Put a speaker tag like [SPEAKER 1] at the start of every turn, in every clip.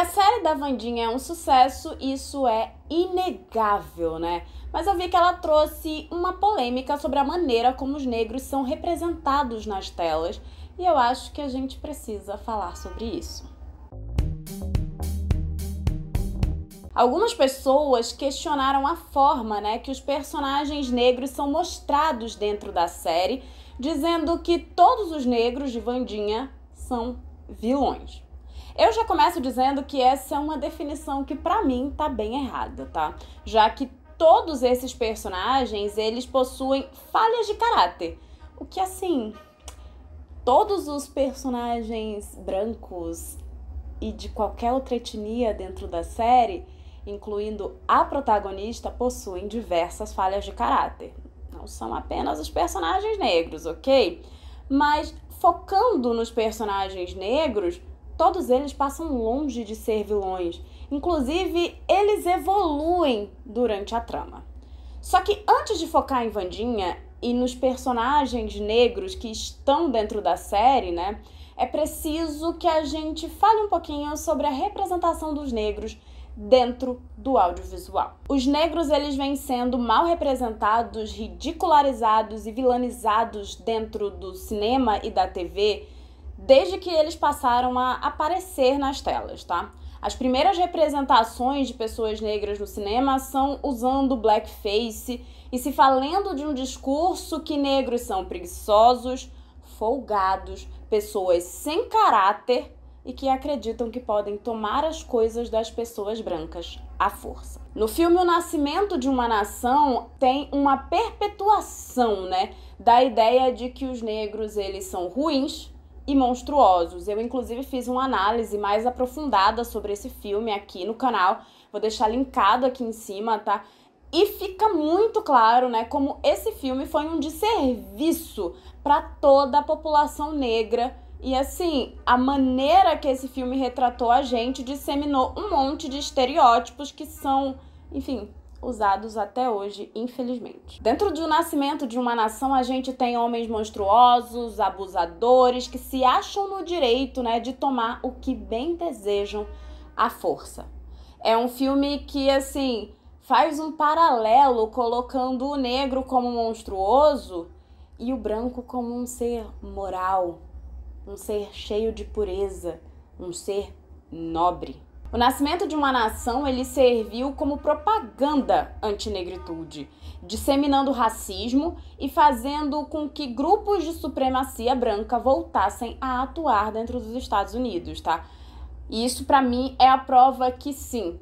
[SPEAKER 1] a série da Vandinha é um sucesso, isso é inegável, né? Mas eu vi que ela trouxe uma polêmica sobre a maneira como os negros são representados nas telas, e eu acho que a gente precisa falar sobre isso. Algumas pessoas questionaram a forma né, que os personagens negros são mostrados dentro da série, dizendo que todos os negros de Vandinha são vilões. Eu já começo dizendo que essa é uma definição que para mim tá bem errada, tá? Já que todos esses personagens, eles possuem falhas de caráter. O que assim, todos os personagens brancos e de qualquer outra etnia dentro da série, incluindo a protagonista, possuem diversas falhas de caráter. Não são apenas os personagens negros, ok? Mas focando nos personagens negros, todos eles passam longe de ser vilões. Inclusive, eles evoluem durante a trama. Só que antes de focar em Vandinha e nos personagens negros que estão dentro da série, né? É preciso que a gente fale um pouquinho sobre a representação dos negros dentro do audiovisual. Os negros eles vêm sendo mal representados, ridicularizados e vilanizados dentro do cinema e da TV desde que eles passaram a aparecer nas telas, tá? As primeiras representações de pessoas negras no cinema são usando blackface e se falando de um discurso que negros são preguiçosos, folgados, pessoas sem caráter e que acreditam que podem tomar as coisas das pessoas brancas à força. No filme O Nascimento de uma Nação tem uma perpetuação, né, da ideia de que os negros eles são ruins, e monstruosos. Eu, inclusive, fiz uma análise mais aprofundada sobre esse filme aqui no canal. Vou deixar linkado aqui em cima, tá? E fica muito claro, né, como esse filme foi um desserviço para toda a população negra. E assim, a maneira que esse filme retratou a gente disseminou um monte de estereótipos que são, enfim, usados até hoje, infelizmente. Dentro do nascimento de uma nação, a gente tem homens monstruosos, abusadores, que se acham no direito né, de tomar o que bem desejam à força. É um filme que, assim, faz um paralelo colocando o negro como monstruoso e o branco como um ser moral, um ser cheio de pureza, um ser nobre. O nascimento de uma nação ele serviu como propaganda antinegritude, disseminando racismo e fazendo com que grupos de supremacia branca voltassem a atuar dentro dos Estados Unidos, tá? E isso para mim é a prova que sim,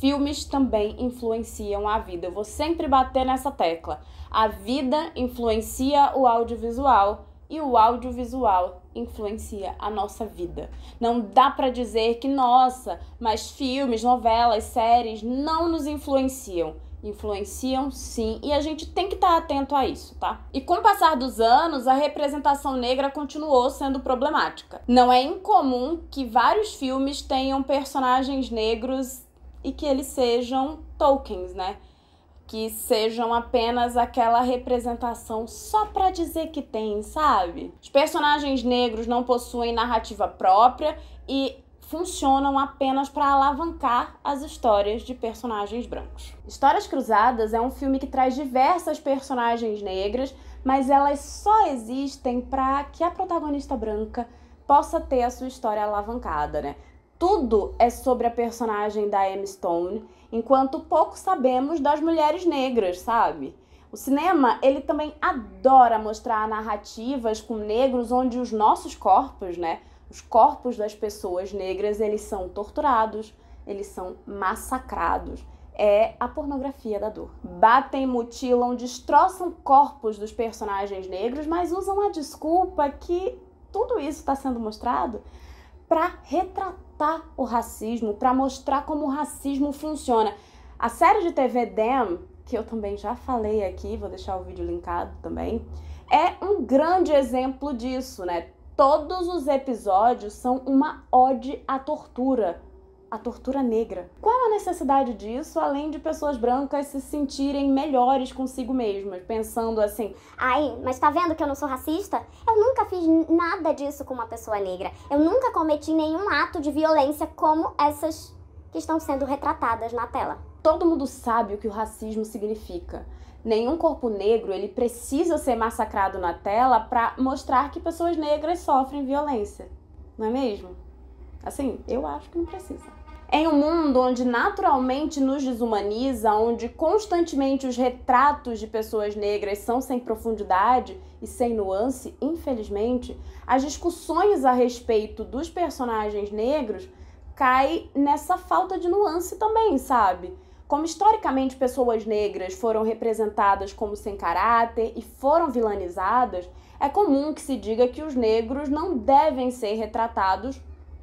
[SPEAKER 1] filmes também influenciam a vida. Eu vou sempre bater nessa tecla. A vida influencia o audiovisual e o audiovisual influencia a nossa vida. Não dá para dizer que, nossa, mas filmes, novelas, séries não nos influenciam. Influenciam sim, e a gente tem que estar tá atento a isso, tá? E com o passar dos anos, a representação negra continuou sendo problemática. Não é incomum que vários filmes tenham personagens negros e que eles sejam tokens, né? que sejam apenas aquela representação só para dizer que tem, sabe? Os personagens negros não possuem narrativa própria e funcionam apenas para alavancar as histórias de personagens brancos. Histórias Cruzadas é um filme que traz diversas personagens negras, mas elas só existem para que a protagonista branca possa ter a sua história alavancada, né? Tudo é sobre a personagem da M. Stone, enquanto pouco sabemos das mulheres negras, sabe? O cinema, ele também adora mostrar narrativas com negros onde os nossos corpos, né, os corpos das pessoas negras, eles são torturados, eles são massacrados. É a pornografia da dor. Batem, mutilam, destroçam corpos dos personagens negros, mas usam a desculpa que tudo isso está sendo mostrado para retratar exaltar o racismo, para mostrar como o racismo funciona. A série de TV Dem, que eu também já falei aqui, vou deixar o vídeo linkado também, é um grande exemplo disso, né? Todos os episódios são uma ode à tortura a tortura negra. Qual a necessidade disso, além de pessoas brancas se sentirem melhores consigo mesmas, pensando assim: "Ai, mas tá vendo que eu não sou racista? Eu nunca fiz nada disso com uma pessoa negra. Eu nunca cometi nenhum ato de violência como essas que estão sendo retratadas na tela." Todo mundo sabe o que o racismo significa. Nenhum corpo negro ele precisa ser massacrado na tela para mostrar que pessoas negras sofrem violência, não é mesmo? Assim, eu acho que não precisa. Em um mundo onde naturalmente nos desumaniza, onde constantemente os retratos de pessoas negras são sem profundidade e sem nuance, infelizmente, as discussões a respeito dos personagens negros cai nessa falta de nuance também, sabe? Como historicamente pessoas negras foram representadas como sem caráter e foram vilanizadas, é comum que se diga que os negros não devem ser retratados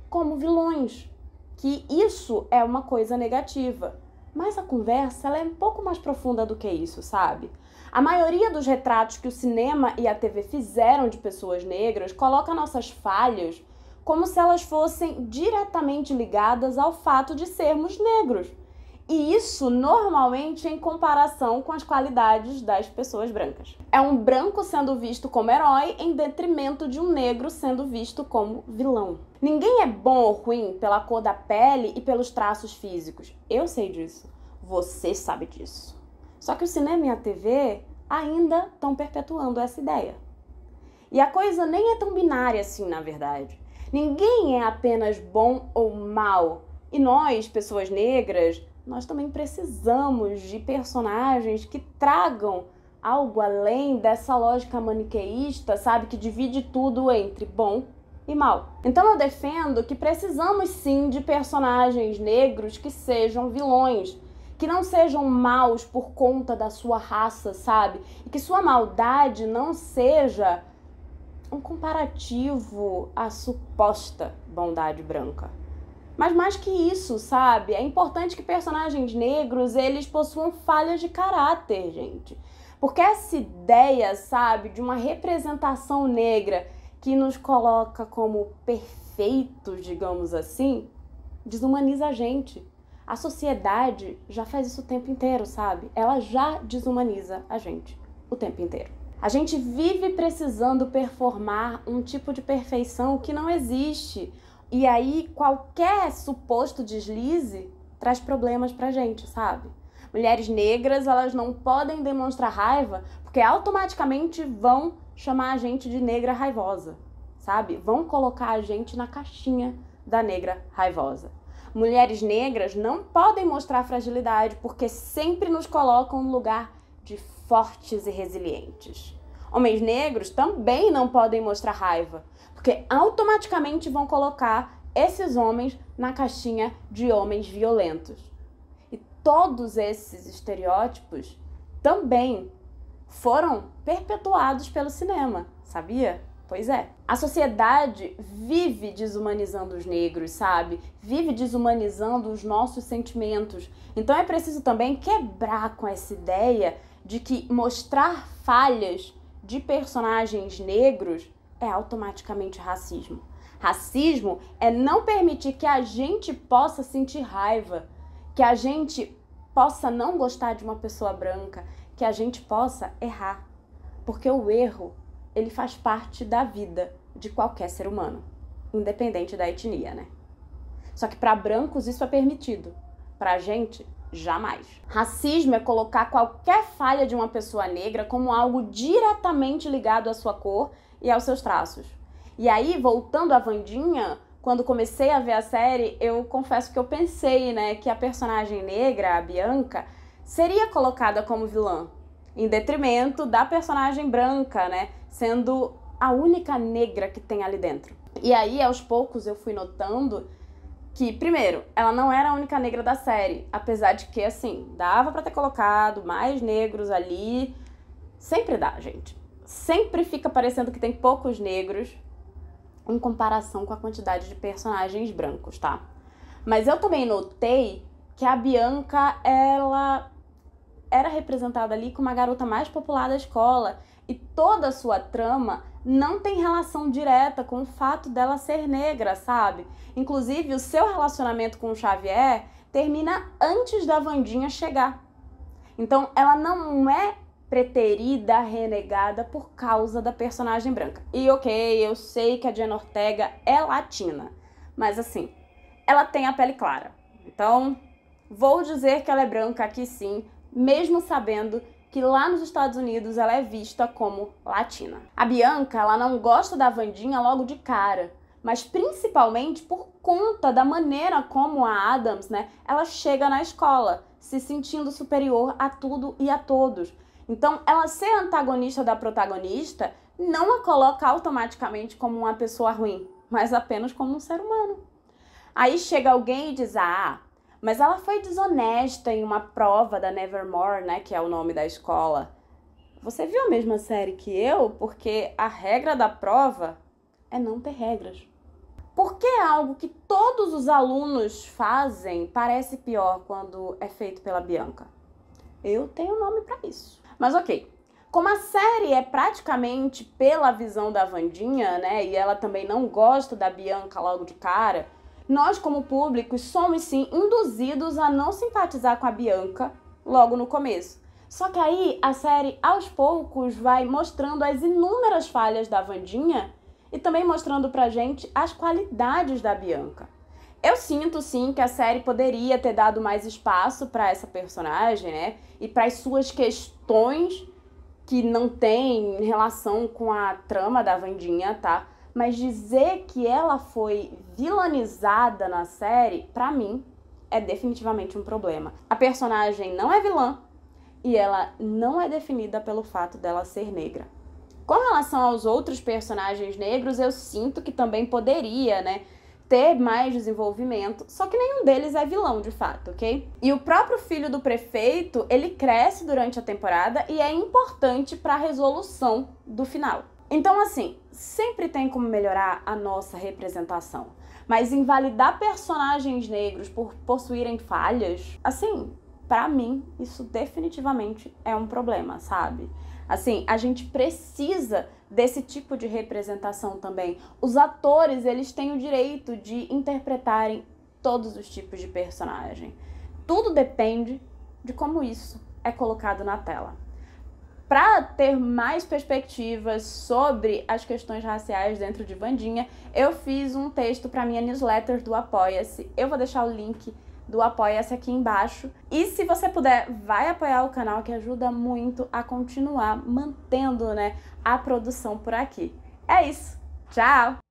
[SPEAKER 1] como vilões que isso é uma coisa negativa. Mas a conversa ela é um pouco mais profunda do que isso, sabe? A maioria dos retratos que o cinema e a TV fizeram de pessoas negras coloca nossas falhas como se elas fossem diretamente ligadas ao fato de sermos negros. E isso normalmente é em comparação com as qualidades das pessoas brancas. É um branco sendo visto como herói em detrimento de um negro sendo visto como vilão. Ninguém é bom ou ruim pela cor da pele e pelos traços físicos. Eu sei disso. Você sabe disso. Só que o cinema e a TV ainda estão perpetuando essa ideia. E a coisa nem é tão binária assim, na verdade. Ninguém é apenas bom ou mal. E nós, pessoas negras, nós também precisamos de personagens que tragam algo além dessa lógica maniqueísta, sabe, que divide tudo entre bom e mal. Então eu defendo que precisamos sim de personagens negros que sejam vilões, que não sejam maus por conta da sua raça, sabe? E que sua maldade não seja um comparativo à suposta bondade branca. Mas mais que isso, sabe? É importante que personagens negros, eles possuam falhas de caráter, gente. Porque essa ideia, sabe, de uma representação negra que nos coloca como perfeitos, digamos assim, desumaniza a gente. A sociedade já faz isso o tempo inteiro, sabe? Ela já desumaniza a gente o tempo inteiro. A gente vive precisando performar um tipo de perfeição que não existe e aí qualquer suposto deslize traz problemas pra gente, sabe? Mulheres negras, elas não podem demonstrar raiva porque automaticamente vão chamar a gente de negra raivosa, sabe? Vão colocar a gente na caixinha da negra raivosa. Mulheres negras não podem mostrar fragilidade porque sempre nos colocam no lugar de fortes e resilientes. Homens negros também não podem mostrar raiva, porque automaticamente vão colocar esses homens na caixinha de homens violentos. E todos esses estereótipos também foram perpetuados pelo cinema, sabia? Pois é. A sociedade vive desumanizando os negros, sabe? Vive desumanizando os nossos sentimentos. Então é preciso também quebrar com essa ideia de que mostrar falhas de personagens negros é automaticamente racismo. Racismo é não permitir que a gente possa sentir raiva, que a gente possa não gostar de uma pessoa branca, que a gente possa errar. Porque o erro, ele faz parte da vida de qualquer ser humano, independente da etnia, né? Só que para brancos isso é permitido. Para a gente, Jamais. Racismo é colocar qualquer falha de uma pessoa negra como algo diretamente ligado à sua cor e aos seus traços. E aí, voltando à Vandinha, quando comecei a ver a série, eu confesso que eu pensei, né, que a personagem negra, a Bianca, seria colocada como vilã, em detrimento da personagem branca, né, sendo a única negra que tem ali dentro. E aí, aos poucos, eu fui notando que, primeiro, ela não era a única negra da série, apesar de que, assim, dava para ter colocado mais negros ali. Sempre dá, gente. Sempre fica parecendo que tem poucos negros em comparação com a quantidade de personagens brancos, tá? Mas eu também notei que a Bianca, ela era representada ali como a garota mais popular da escola e toda a sua trama não tem relação direta com o fato dela ser negra, sabe? Inclusive, o seu relacionamento com o Xavier termina antes da Vandinha chegar. Então, ela não é preterida, renegada por causa da personagem branca. E ok, eu sei que a Diana Ortega é latina, mas assim, ela tem a pele clara. Então, vou dizer que ela é branca aqui sim, mesmo sabendo que lá nos Estados Unidos ela é vista como latina. A Bianca, ela não gosta da Vandinha logo de cara, mas principalmente por conta da maneira como a Adams, né, ela chega na escola, se sentindo superior a tudo e a todos. Então, ela ser antagonista da protagonista não a coloca automaticamente como uma pessoa ruim, mas apenas como um ser humano. Aí chega alguém e diz: "Ah, mas ela foi desonesta em uma prova da Nevermore, né, que é o nome da escola. Você viu a mesma série que eu? Porque a regra da prova é não ter regras. Por que algo que todos os alunos fazem parece pior quando é feito pela Bianca? Eu tenho nome para isso. Mas ok. Como a série é praticamente pela visão da Vandinha, né? E ela também não gosta da Bianca logo de cara, nós, como público, somos sim induzidos a não simpatizar com a Bianca logo no começo. Só que aí a série, aos poucos, vai mostrando as inúmeras falhas da Vandinha e também mostrando pra gente as qualidades da Bianca. Eu sinto sim que a série poderia ter dado mais espaço para essa personagem, né? E para as suas questões que não tem relação com a trama da Vandinha, tá? Mas dizer que ela foi vilanizada na série, para mim, é definitivamente um problema. A personagem não é vilã e ela não é definida pelo fato dela ser negra. Com relação aos outros personagens negros, eu sinto que também poderia, né, ter mais desenvolvimento, só que nenhum deles é vilão de fato, ok? E o próprio filho do prefeito, ele cresce durante a temporada e é importante para a resolução do final. Então, assim, sempre tem como melhorar a nossa representação. Mas invalidar personagens negros por possuírem falhas, assim, para mim, isso definitivamente é um problema, sabe? Assim, a gente precisa desse tipo de representação também. Os atores, eles têm o direito de interpretarem todos os tipos de personagem. Tudo depende de como isso é colocado na tela para ter mais perspectivas sobre as questões raciais dentro de Vandinha, eu fiz um texto para minha newsletter do Apoia-se. Eu vou deixar o link do Apoia-se aqui embaixo. E se você puder, vai apoiar o canal que ajuda muito a continuar mantendo, né, a produção por aqui. É isso. Tchau.